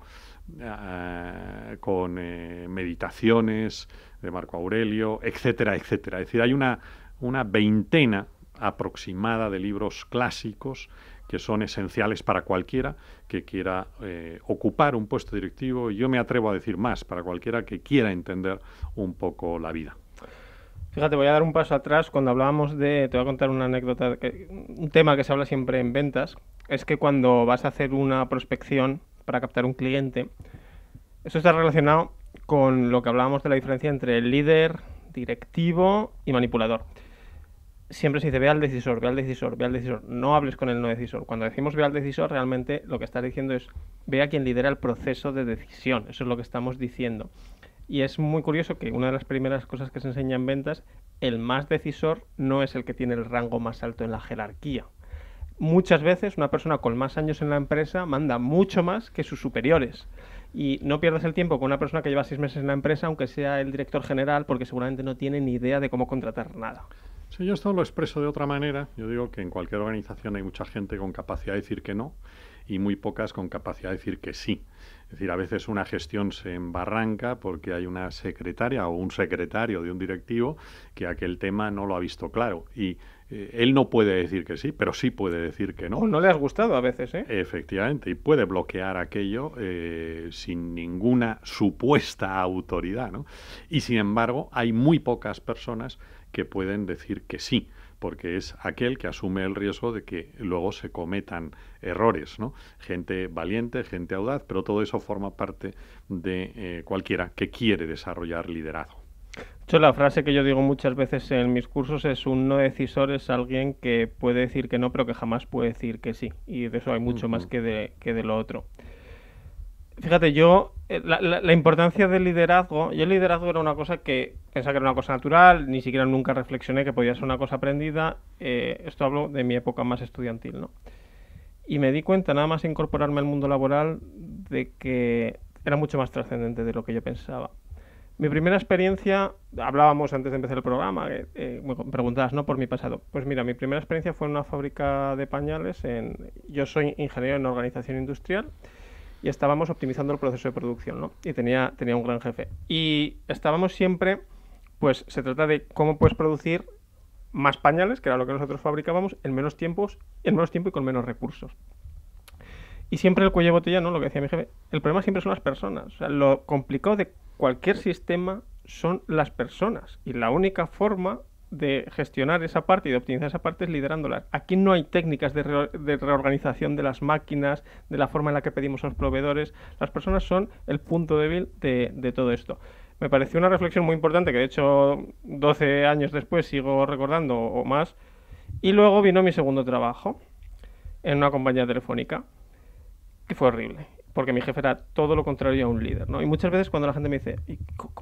con eh, meditaciones, de Marco Aurelio, etcétera, etcétera. Es decir, hay una, una veintena aproximada de libros clásicos que son esenciales para cualquiera que quiera eh, ocupar un puesto directivo y yo me atrevo a decir más, para cualquiera que quiera entender un poco la vida. Fíjate, voy a dar un paso atrás cuando hablábamos de, te voy a contar una anécdota, un tema que se habla siempre en ventas, es que cuando vas a hacer una prospección para captar un cliente, eso está relacionado con lo que hablábamos de la diferencia entre el líder, directivo y manipulador. Siempre se dice, ve al decisor, ve al decisor, ve al decisor. No hables con el no decisor. Cuando decimos ve al decisor, realmente lo que estás diciendo es, ve a quien lidera el proceso de decisión. Eso es lo que estamos diciendo. Y es muy curioso que una de las primeras cosas que se enseña en ventas, el más decisor no es el que tiene el rango más alto en la jerarquía. Muchas veces una persona con más años en la empresa manda mucho más que sus superiores y no pierdas el tiempo con una persona que lleva seis meses en la empresa, aunque sea el director general, porque seguramente no tiene ni idea de cómo contratar nada. Sí, yo esto lo expreso de otra manera. Yo digo que en cualquier organización hay mucha gente con capacidad de decir que no y muy pocas con capacidad de decir que sí. Es decir, a veces una gestión se embarranca porque hay una secretaria o un secretario de un directivo que aquel tema no lo ha visto claro. Y eh, él no puede decir que sí, pero sí puede decir que no. Oh, no le has gustado a veces, ¿eh? Efectivamente, y puede bloquear aquello eh, sin ninguna supuesta autoridad, ¿no? Y sin embargo, hay muy pocas personas que pueden decir que sí porque es aquel que asume el riesgo de que luego se cometan errores, ¿no? Gente valiente, gente audaz, pero todo eso forma parte de eh, cualquiera que quiere desarrollar liderazgo hecho, la frase que yo digo muchas veces en mis cursos es un no decisor es alguien que puede decir que no, pero que jamás puede decir que sí. Y de eso hay mucho más que de, que de lo otro. Fíjate, yo, eh, la, importancia del liderazgo, yo el liderazgo era una cosa que pensaba que era una cosa natural, ni siquiera nunca reflexioné que podía ser una cosa aprendida, eh, esto hablo de mi época más estudiantil, ¿no? Y me di cuenta, nada más incorporarme al mundo laboral, de que era mucho más trascendente de lo que yo pensaba. Mi primera experiencia, hablábamos antes de empezar el programa, eh, eh me ¿no? por mi pasado. Pues mira, mi primera experiencia fue en una fábrica de pañales. yo soy ingeniero en organización industrial y estábamos optimizando el proceso de producción, ¿no? Y tenía, tenía un gran jefe. Y estábamos siempre, pues se trata de cómo puedes producir más pañales, que era lo que nosotros fabricábamos, en menos tiempos, en menos tiempo y con menos recursos. Y siempre el cuello de botella, ¿no? Lo que decía mi jefe, el problema siempre son las personas. O sea, lo complicado de cualquier sistema son las personas y la única forma de gestionar esa parte y de optimizar esa parte es liderándolas. Aquí no hay técnicas de, reorganización de las máquinas, de la forma en la que pedimos a los proveedores. Las personas son el punto débil de, de todo esto. Me pareció una reflexión muy importante que de hecho 12 años después sigo recordando o más. Y luego vino mi segundo trabajo en una compañía telefónica, que fue horrible porque mi jefe era todo lo contrario a un líder, ¿no? Y muchas veces cuando la gente me dice,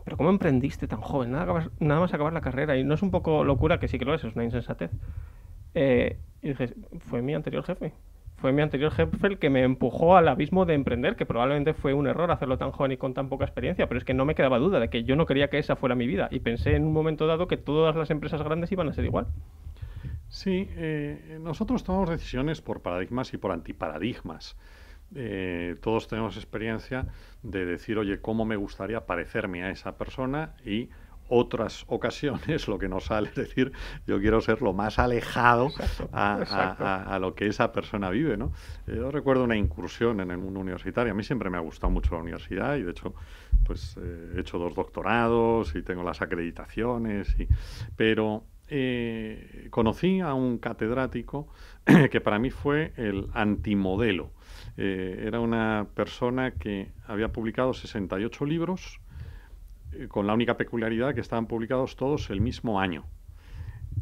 ¿pero cómo emprendiste tan joven? Nada, nada más acabar la carrera. Y no es un poco locura, que sí que lo es, es una insensatez. Eh, y dije, fue mi anterior jefe. Fue mi anterior jefe el que me empujó al abismo de emprender, que probablemente fue un error hacerlo tan joven y con tan poca experiencia, pero es que no me quedaba duda de que yo no quería que esa fuera mi vida. Y pensé en un momento dado que todas las empresas grandes iban a ser igual. Sí, eh, nosotros tomamos decisiones por paradigmas y por antiparadigmas. Eh, todos tenemos experiencia de decir, oye, ¿cómo me gustaría parecerme a esa persona? Y otras ocasiones lo que nos sale es decir, yo quiero ser lo más alejado a, lo que esa persona vive. Eh, yo recuerdo una incursión en el mundo universitario. A mí siempre me ha gustado mucho la universidad y de hecho pues, eh, he hecho dos doctorados y tengo las acreditaciones. pero conocí a un catedrático que para mí fue el antimodelo eh, era una persona que había publicado 68 libros, eh, con la única peculiaridad que estaban publicados todos el mismo año.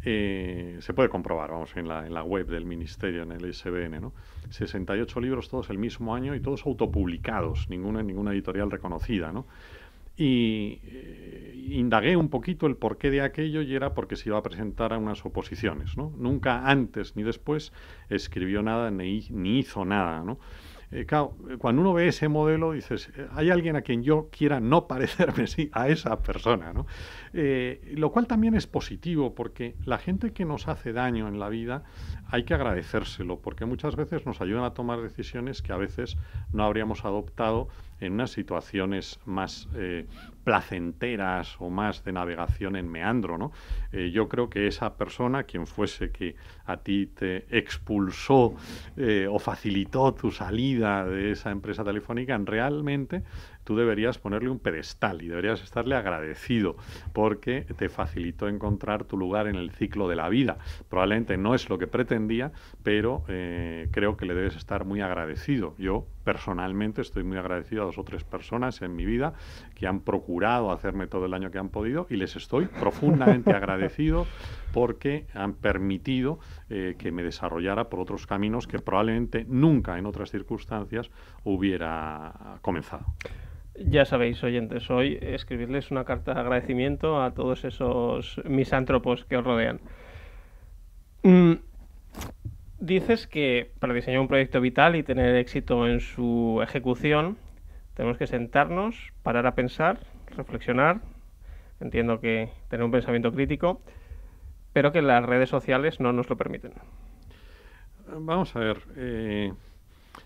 Eh, se puede comprobar, vamos, en la, web del Ministerio, en el SBN, ¿no? 68 libros todos el mismo año y todos autopublicados, ninguna, ninguna editorial reconocida, ¿no? Y indagué un poquito el porqué de aquello y era porque se iba a presentar a unas oposiciones, ¿no? Nunca antes ni después escribió nada ni, ni hizo nada, ¿no? Eh, eh, cuando uno ve ese modelo, dices, eh, hay alguien a quien yo quiera no parecerme sí, a esa persona, lo cual también es positivo, porque la gente que nos hace daño en la vida hay que agradecérselo, porque muchas veces nos ayudan a tomar decisiones que a veces no habríamos adoptado en unas situaciones más placenteras o más de navegación en meandro. ¿no? Eh, yo creo que esa persona, quien fuese que a ti te expulsó eh, o facilitó tu salida de esa empresa telefónica, realmente tú deberías ponerle un pedestal y deberías estarle agradecido porque te facilitó encontrar tu lugar en el ciclo de la vida. Probablemente no es lo que pretendía, pero eh, creo que le debes estar muy agradecido. Yo personalmente estoy muy agradecido a dos o tres personas en mi vida que han procurado hacerme todo el año que han podido y les estoy profundamente agradecido porque han permitido eh, que me desarrollara por otros caminos que probablemente nunca en otras circunstancias hubiera comenzado. Ya sabéis, oyentes, hoy escribirles una carta de agradecimiento a todos esos misántropos que os rodean. Mm, dices que para diseñar un proyecto vital y tener éxito en su ejecución, tenemos que sentarnos, parar a pensar, reflexionar, entiendo que tener un pensamiento crítico, pero que las redes sociales no nos lo permiten. Vamos a ver, eh,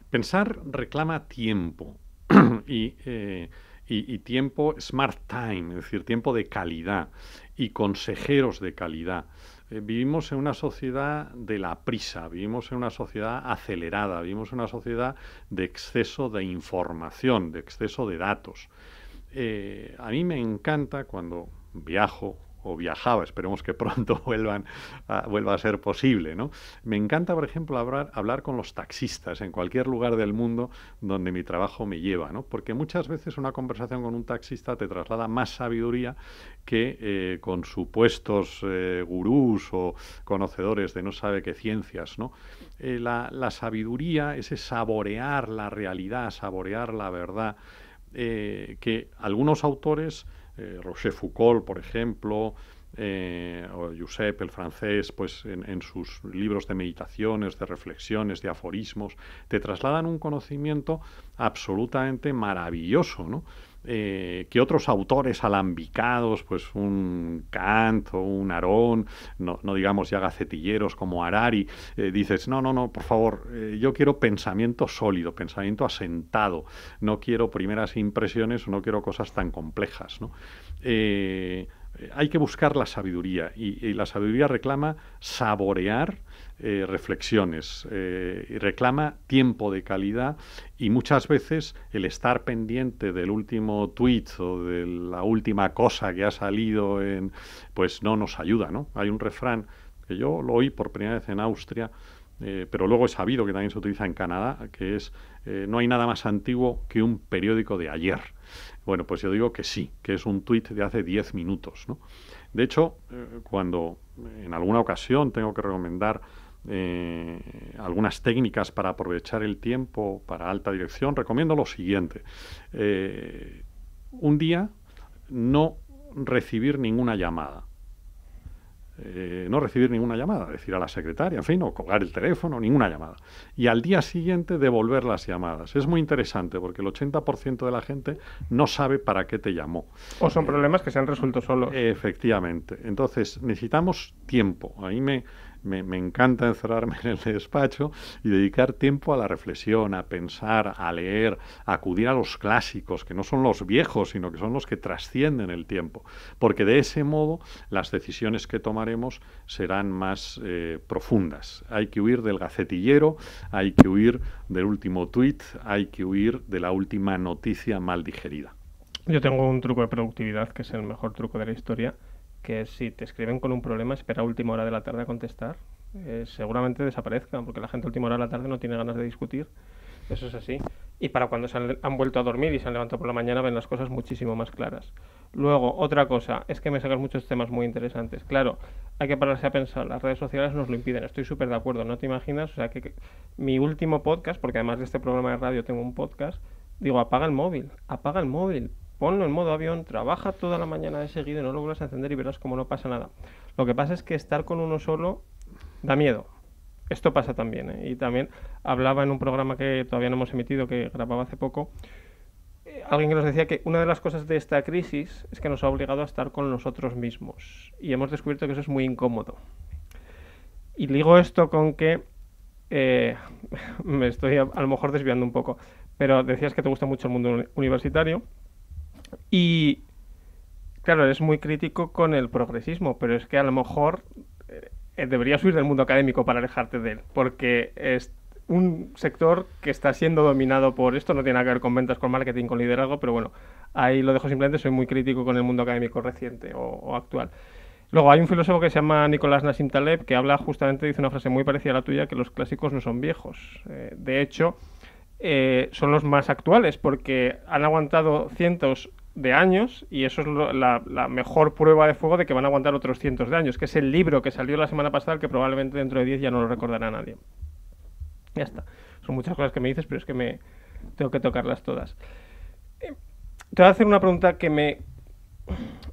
pensar reclama tiempo eh, y tiempo smart time, es decir, tiempo de calidad y consejeros de calidad. Eh, vivimos en una sociedad de la prisa, vivimos en una sociedad acelerada, vivimos en una sociedad de exceso de información, de exceso de datos. Eh, a mí me encanta cuando viajo o viajaba, esperemos que pronto vuelvan vuelva a ser posible. ¿no? Me encanta, por ejemplo, hablar, con los taxistas en cualquier lugar del mundo donde mi trabajo me lleva, porque muchas veces una conversación con un taxista te traslada más sabiduría que eh, con supuestos eh, gurús o conocedores de no sabe qué ciencias. ¿no? Eh, la, sabiduría, ese saborear la realidad, saborear la verdad, que algunos autores eh, Roger Foucault, por ejemplo, eh, o Josep, el francés, pues en, en, sus libros de meditaciones, de reflexiones, de aforismos, te trasladan un conocimiento absolutamente maravilloso, ¿no? Eh, que otros autores alambicados, pues un Kant o un Arón, no, digamos ya gacetilleros como Harari, eh, dices, no, no, no, por favor, eh, yo quiero pensamiento sólido, pensamiento asentado, no quiero primeras impresiones, o no quiero cosas tan complejas, ¿no? hay que buscar la sabiduría y la sabiduría reclama saborear eh, reflexiones eh, y reclama tiempo de calidad y muchas veces el estar pendiente del último tweet o de la última cosa que ha salido en, pues no nos ayuda, ¿no? Hay un refrán que yo lo oí por primera vez en Austria, eh, pero luego he sabido que también se utiliza en Canadá, que es no hay nada más antiguo que un periódico de ayer. Bueno, pues yo digo que sí, que es un tweet de hace 10 minutos, De hecho, cuando en alguna ocasión tengo que recomendar eh, algunas técnicas para aprovechar el tiempo para alta dirección, recomiendo lo siguiente. Eh, un día no recibir ninguna llamada. Eh, no recibir ninguna llamada, decir a la secretaria, en fin, o colgar el teléfono, ninguna llamada. Y al día siguiente devolver las llamadas. Es muy interesante porque el 80% de la gente no sabe para qué te llamó. O son problemas que se han resuelto solos. Efectivamente. Entonces, necesitamos tiempo. Ahí me, me, encanta encerrarme en el despacho y dedicar tiempo a la reflexión, a pensar, a leer, a acudir a los clásicos, que no son los viejos, sino que son los que trascienden el tiempo. Porque de ese modo las decisiones que tomaremos serán más eh, profundas. Hay que huir del gacetillero, hay que huir del último tweet, hay que huir de la última noticia mal digerida. Yo tengo un truco de productividad que es el mejor truco de la historia que si te escriben con un problema, espera a última hora de la tarde a contestar, eh, seguramente desaparezcan, porque la gente a última hora de la tarde no tiene ganas de discutir. Eso es así. Y para cuando se han, vuelto a dormir y se han levantado por la mañana, ven las cosas muchísimo más claras. Luego, otra cosa, es que me sacas muchos temas muy interesantes. Claro, hay que pararse a pensar, las redes sociales nos lo impiden, estoy súper de acuerdo, no te imaginas. O sea, que, mi último podcast, porque además de este programa de radio tengo un podcast, digo, apaga el móvil, apaga el móvil ponlo en modo avión, trabaja toda la mañana de seguido, no lo vuelvas a encender y verás como no pasa nada. Lo que pasa es que estar con uno solo da miedo. Esto pasa también. ¿eh? Y también hablaba en un programa que todavía no hemos emitido, que grababa hace poco, eh, alguien que nos decía que una de las cosas de esta crisis es que nos ha obligado a estar con nosotros mismos. Y hemos descubierto que eso es muy incómodo. Y digo esto con que eh, me estoy a lo mejor desviando un poco, pero decías que te gusta mucho el mundo universitario y claro, eres muy crítico con el progresismo, pero es que a lo mejor eh, eh, deberías huir del mundo académico para alejarte de él, porque es un sector que está siendo dominado por esto, no tiene nada que ver con ventas, con marketing, con liderazgo, pero bueno, ahí lo dejo simplemente, soy muy crítico con el mundo académico reciente o, actual. Luego hay un filósofo que se llama Nicolás Nassim Taleb que habla justamente, dice una frase muy parecida a la tuya, que los clásicos no son viejos. Eh, de hecho, son los más actuales porque han aguantado cientos, de años y eso es la, mejor prueba de fuego de que van a aguantar otros cientos de años, que es el libro que salió la semana pasada, que probablemente dentro de 10 ya no lo recordará nadie. Ya está. Son muchas cosas que me dices, pero es que me tengo que tocarlas todas. Eh, te voy a hacer una pregunta que me...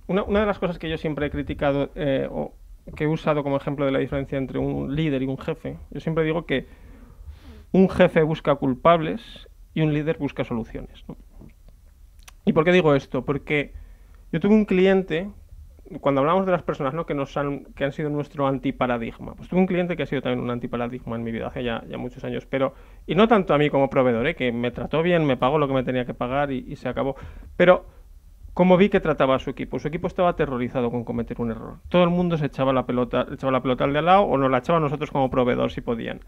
Una, una de las cosas que yo siempre he criticado eh, o que he usado como ejemplo de la diferencia entre un líder y un jefe, yo siempre digo que un jefe busca culpables y un líder busca soluciones. ¿Y por qué digo esto? Porque yo tuve un cliente, cuando hablamos de las personas ¿no? que, nos han, que han sido nuestro antiparadigma, pues tuve un cliente que ha sido también un antiparadigma en mi vida hace ya, muchos años, pero, y no tanto a mí como proveedor, ¿eh? que me trató bien, me pagó lo que me tenía que pagar y, se acabó, pero como vi que trataba a su equipo? Su equipo estaba aterrorizado con cometer un error. Todo el mundo se echaba la pelota, echaba la pelota al de al lado o nos la echaba a nosotros como proveedor si podían.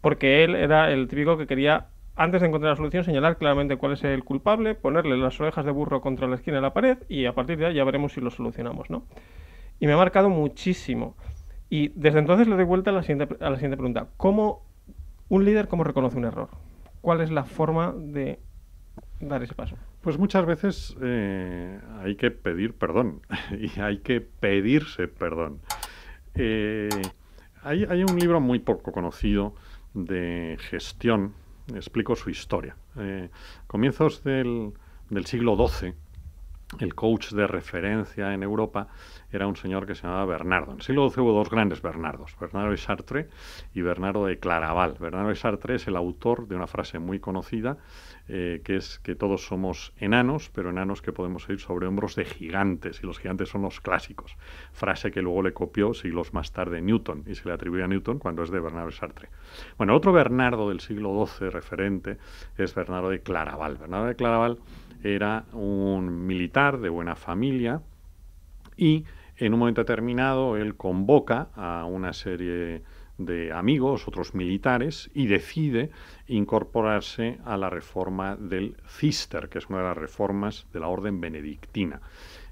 Porque él era el típico que quería antes de encontrar la solución, señalar claramente cuál es el culpable, ponerle las orejas de burro contra la esquina de la pared y a partir de ahí ya veremos si lo solucionamos, ¿no? Y me ha marcado muchísimo. Y desde entonces le doy vuelta a la siguiente, a la siguiente pregunta. ¿Cómo un líder cómo reconoce un error? ¿Cuál es la forma de dar ese paso? Pues muchas veces eh, hay que pedir perdón y hay que pedirse perdón. Eh, hay un libro muy poco conocido de gestión explico su historia. Eh, comienzos del, del siglo XII, el coach de referencia en Europa era un señor que se llamaba Bernardo. En el siglo XII hubo dos grandes Bernardos, Bernardo de Sartre y Bernardo de Claraval. Bernardo de Sartre es el autor de una frase muy conocida, eh, que es que todos somos enanos, pero enanos que podemos ir sobre hombros de gigantes, y los gigantes son los clásicos. Frase que luego le copió siglos más tarde Newton, y se le atribuye a Newton cuando es de Bernardo de Sartre. Bueno, otro Bernardo del siglo XII referente es Bernardo de Claraval. Bernardo de Claraval era un militar de buena familia y en un momento determinado él convoca a una serie de amigos, otros militares, y decide incorporarse a la reforma del Cister, que es una de las reformas de la orden benedictina.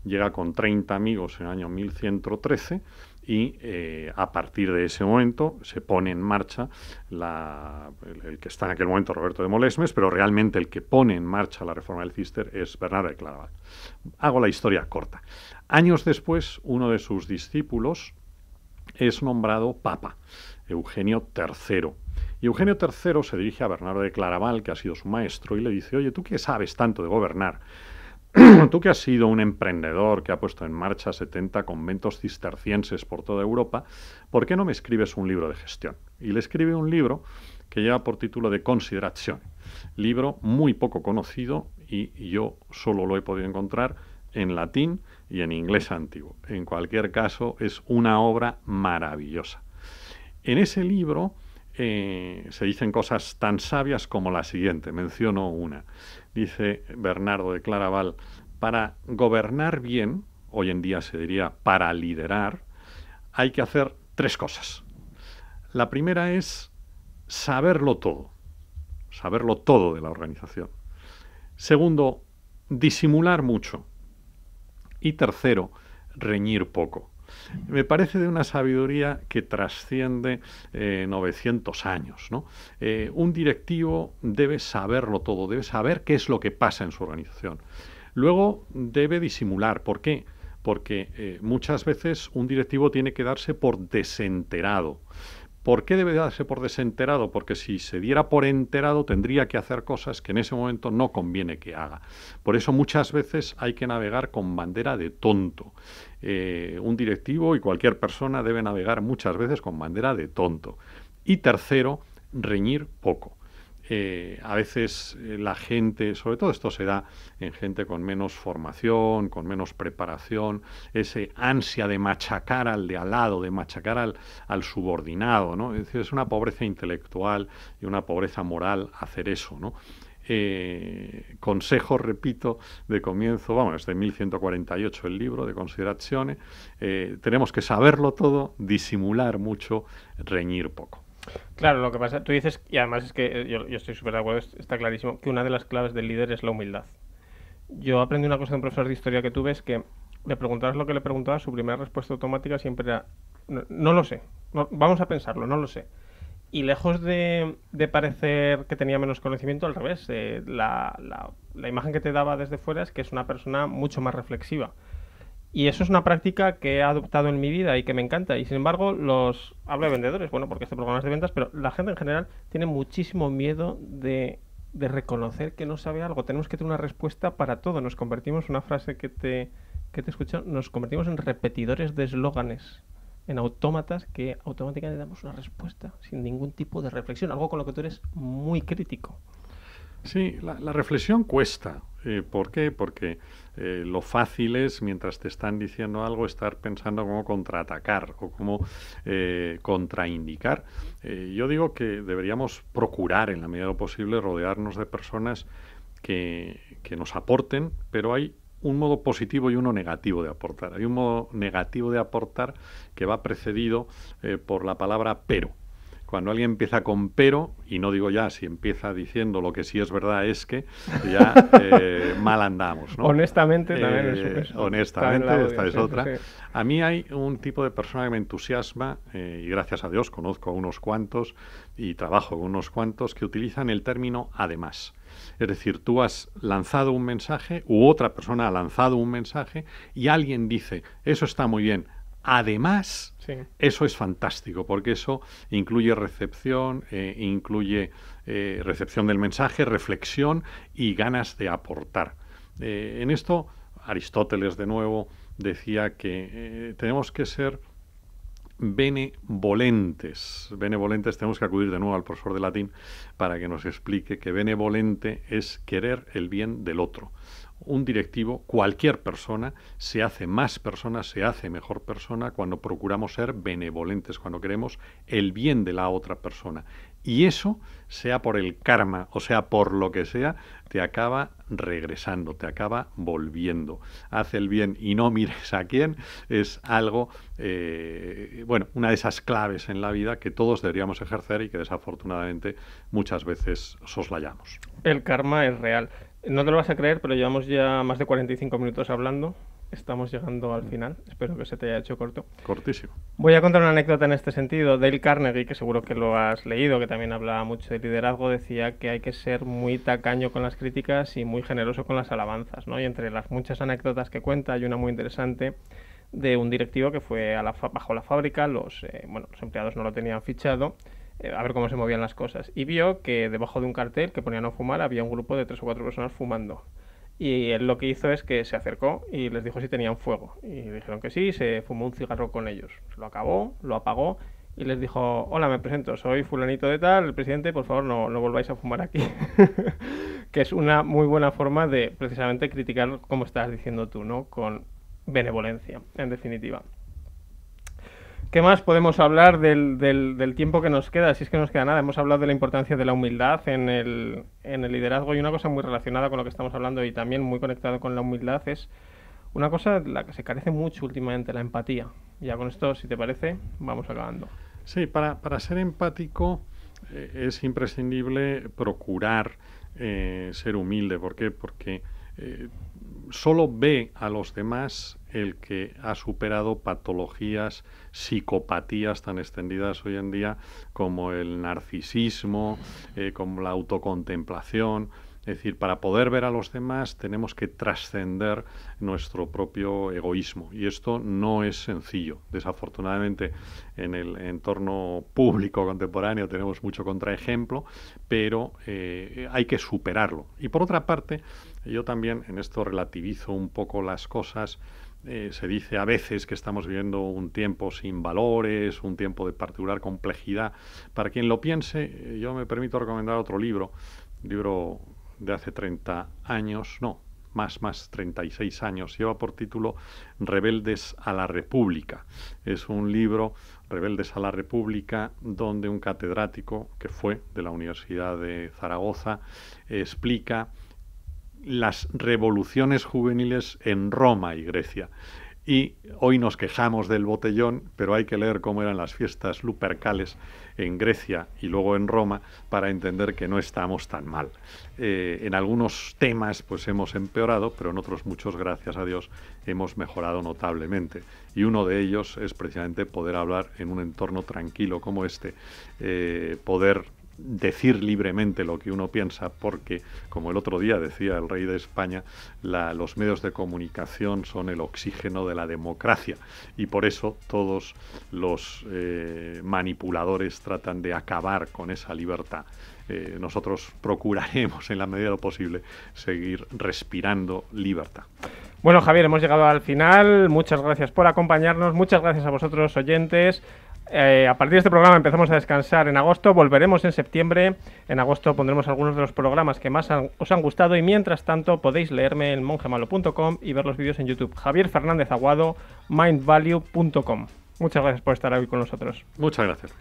Llega con 30 amigos en el año 1113 y eh, a partir de ese momento se pone en marcha la, el, que está en aquel momento Roberto de Molesmes, pero realmente el que pone en marcha la reforma del Cister es Bernardo de Claraval. Hago la historia corta. Años después, uno de sus discípulos es nombrado papa, Eugenio III. Y Eugenio III se dirige a Bernardo de Claraval, que ha sido su maestro, y le dice, oye, ¿tú qué sabes tanto de gobernar? Tú que has sido un emprendedor que ha puesto en marcha 70 conventos cistercienses por toda Europa, ¿por qué no me escribes un libro de gestión? Y le escribe un libro que lleva por título de Consideración, libro muy poco conocido y yo solo lo he podido encontrar en latín y en inglés antiguo. En cualquier caso, es una obra maravillosa. En ese libro eh, se dicen cosas tan sabias como la siguiente, menciono una. Dice Bernardo de Claraval, para gobernar bien, hoy en día se diría para liderar, hay que hacer tres cosas. La primera es saberlo todo, saberlo todo de la organización. Segundo, disimular mucho, y tercero, reñir poco. Me parece de una sabiduría que trasciende 900 eh, años. Eh, un directivo debe saberlo todo, debe saber qué es lo que pasa en su organización. Luego debe disimular. ¿Por qué? Porque eh, muchas veces un directivo tiene que darse por desenterado. ¿Por qué debe darse por desenterado? Porque si se diera por enterado tendría que hacer cosas que en ese momento no conviene que haga. Por eso muchas veces hay que navegar con bandera de tonto. Eh, un directivo y cualquier persona debe navegar muchas veces con bandera de tonto. Y tercero, reñir poco. Eh, a veces eh, la gente, sobre todo esto se da en gente con menos formación, con menos preparación, ese ansia de machacar al de al lado, de machacar al, subordinado, ¿no? Es una pobreza intelectual y una pobreza moral hacer eso, ¿no? Eh, repito, de comienzo, vamos, es de 1148 el libro de consideraciones, tenemos que saberlo todo, disimular mucho, reñir poco. Claro, lo que pasa, tú dices, y además es que eh, yo, estoy súper de acuerdo, está clarísimo, que una de las claves del líder es la humildad. Yo aprendí una cosa de un profesor de historia que tuve, es que le preguntabas lo que le preguntabas, su primera respuesta automática siempre era, no, lo sé, vamos a pensarlo, no lo sé. Y lejos de, parecer que tenía menos conocimiento, al revés, eh, la imagen que te daba desde fuera es que es una persona mucho más reflexiva. Y eso es una práctica que he adoptado en mi vida y que me encanta. Y sin embargo, los hablo de vendedores, bueno, porque este programa de ventas, pero la gente en general tiene muchísimo miedo de, de reconocer que no sabe algo. Tenemos que tener una respuesta para todo. Nos convertimos, una frase que te, que te escucho, nos convertimos en repetidores de eslóganes, en autómatas que automáticamente damos una respuesta sin ningún tipo de reflexión, algo con lo que tú eres muy crítico. Sí, la, reflexión cuesta. Eh, ¿Por qué? Porque eh, lo fácil es, mientras te están diciendo algo, estar pensando cómo contraatacar o cómo eh, contraindicar. Eh, yo digo que deberíamos procurar, en la medida de lo posible, rodearnos de personas que, que nos aporten, pero hay un modo positivo y uno negativo de aportar. Hay un modo negativo de aportar que va precedido por la palabra pero cuando alguien empieza con pero, y no digo ya, si empieza diciendo lo que sí es verdad es que, ya eh, mal andamos. ¿no? Honestamente, también es eh, Honestamente, esta es otra. A mí hay un tipo de persona que me entusiasma, eh, y gracias a Dios conozco a unos cuantos y trabajo con unos cuantos, que utilizan el término además. Es decir, tú has lanzado un mensaje u otra persona ha lanzado un mensaje y alguien dice, eso está muy bien. Además, eso es fantástico, porque eso incluye recepción, eh, incluye eh, recepción del mensaje, reflexión y ganas de aportar. Eh, en esto, Aristóteles de nuevo decía que tenemos que ser benevolentes. Benevolentes, tenemos que acudir de nuevo al profesor de latín para que nos explique que benevolente es querer el bien del otro un directivo, cualquier persona, se hace más persona, se hace mejor persona cuando procuramos ser benevolentes, cuando queremos el bien de la otra persona. Y eso, sea por el karma o sea por lo que sea, te acaba regresando, te acaba volviendo. Haz el bien y no mires a quién es algo, eh, bueno, una de esas claves en la vida que todos deberíamos ejercer y que desafortunadamente muchas veces soslayamos. El karma es real. No te lo vas a creer, pero llevamos ya más de 45 minutos hablando. Estamos llegando al mm. final. Espero que se te haya hecho corto. Cortísimo. Voy a contar una anécdota en este sentido. Dale Carnegie, que seguro que lo has leído, que también hablaba mucho de liderazgo, decía que hay que ser muy tacaño con las críticas y muy generoso con las alabanzas. ¿no? Y entre las muchas anécdotas que cuenta hay una muy interesante de un directivo que fue la bajo la fábrica, los, eh, los empleados no lo tenían fichado eh, a ver cómo se movían las cosas. Y vio que debajo de un cartel que ponía no fumar había un grupo de tres o cuatro personas fumando. Y él lo que hizo es que se acercó y les dijo si tenían fuego. Y dijeron que sí, se fumó un cigarro con ellos. Lo acabó, lo apagó y les dijo, hola, me presento, soy fulanito de tal, el presidente, por favor no, no volváis a fumar aquí. que es una muy buena forma de precisamente criticar como estás diciendo tú, ¿no? Con benevolencia, en definitiva. ¿Qué más podemos hablar del, del, tiempo que nos queda? Si es que nos queda nada, hemos hablado de la importancia de la humildad en el, en el liderazgo y una cosa muy relacionada con lo que estamos hablando y también muy conectado con la humildad es una cosa de la que se carece mucho últimamente, la empatía. Ya con esto, si te parece, vamos acabando. Sí, para, para ser empático eh, es imprescindible procurar eh, ser humilde. ¿Por qué? Porque eh, solo ve a los demás el que ha superado patologías, psicopatías tan extendidas hoy en día como el narcisismo, eh, como la autocontemplación. Es decir, para poder ver a los demás tenemos que trascender nuestro propio egoísmo. Y esto no es sencillo. Desafortunadamente en el entorno público contemporáneo tenemos mucho contraejemplo, pero eh, hay que superarlo. Y por otra parte, yo también en esto relativizo un poco las cosas. Eh, se dice a veces que estamos viviendo un tiempo sin valores, un tiempo de particular complejidad. Para quien lo piense, eh, yo me permito recomendar otro libro, libro de hace 30 años, no, más, más 36 años. Lleva por título Rebeldes a la República. Es un libro, Rebeldes a la República, donde un catedrático que fue de la Universidad de Zaragoza explica las revoluciones juveniles en Roma y Grecia. Y hoy nos quejamos del botellón, pero hay que leer cómo eran las fiestas lupercales en Grecia y luego en Roma para entender que no estamos tan mal. Eh, en algunos temas pues hemos empeorado, pero en otros muchos, gracias a Dios, hemos mejorado notablemente. Y uno de ellos es precisamente poder hablar en un entorno tranquilo como este, eh, poder decir libremente lo que uno piensa, porque, como el otro día decía el rey de España, los medios de comunicación son el oxígeno de la democracia y por eso todos los eh, manipuladores tratan de acabar con esa libertad. Eh, nosotros procuraremos, en la medida de lo posible, seguir respirando libertad. Bueno, Javier, hemos llegado al final. Muchas gracias por acompañarnos. Muchas gracias a vosotros, oyentes. Eh, a partir de este programa empezamos a descansar en agosto, volveremos en septiembre. En agosto pondremos algunos de los programas que más os han gustado y mientras tanto podéis leerme en mongemalo.com y ver los vídeos en YouTube. Javier Fernández Aguado, mindvalue.com. Muchas gracias por estar hoy con nosotros. Muchas gracias,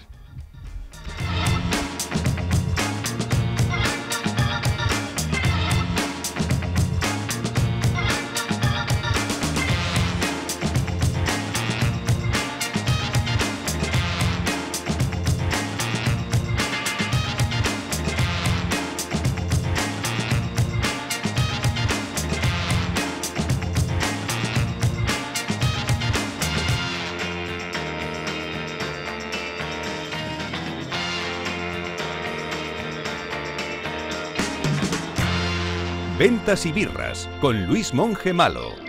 ventas y birras con Luis Monge Malo.